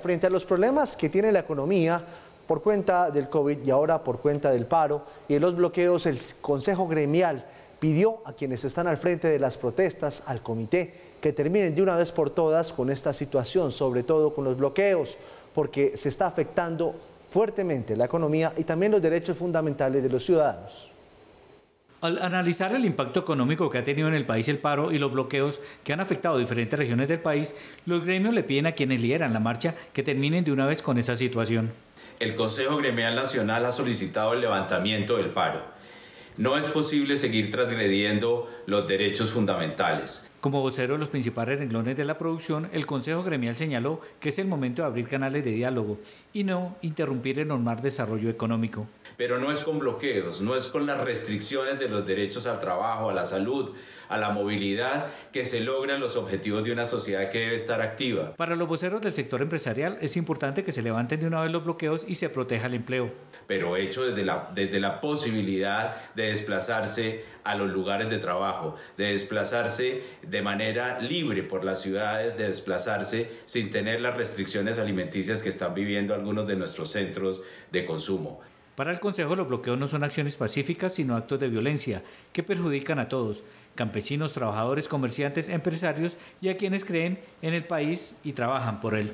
Frente a los problemas que tiene la economía por cuenta del COVID y ahora por cuenta del paro y de los bloqueos, el Consejo Gremial pidió a quienes están al frente de las protestas, al comité, que terminen de una vez por todas con esta situación, sobre todo con los bloqueos, porque se está afectando fuertemente la economía y también los derechos fundamentales de los ciudadanos. Al analizar el impacto económico que ha tenido en el país el paro y los bloqueos que han afectado diferentes regiones del país, los gremios le piden a quienes lideran la marcha que terminen de una vez con esa situación. El Consejo Gremial Nacional ha solicitado el levantamiento del paro. No es posible seguir transgrediendo los derechos fundamentales. Como vocero de los principales renglones de la producción, el Consejo Gremial señaló que es el momento de abrir canales de diálogo y no interrumpir el normal desarrollo económico pero no es con bloqueos, no es con las restricciones de los derechos al trabajo, a la salud, a la movilidad, que se logran los objetivos de una sociedad que debe estar activa. Para los voceros del sector empresarial es importante que se levanten de una vez los bloqueos y se proteja el empleo. Pero hecho desde la, desde la posibilidad de desplazarse a los lugares de trabajo, de desplazarse de manera libre por las ciudades, de desplazarse sin tener las restricciones alimenticias que están viviendo algunos de nuestros centros de consumo. Para el Consejo los bloqueos no son acciones pacíficas, sino actos de violencia que perjudican a todos, campesinos, trabajadores, comerciantes, empresarios y a quienes creen en el país y trabajan por él.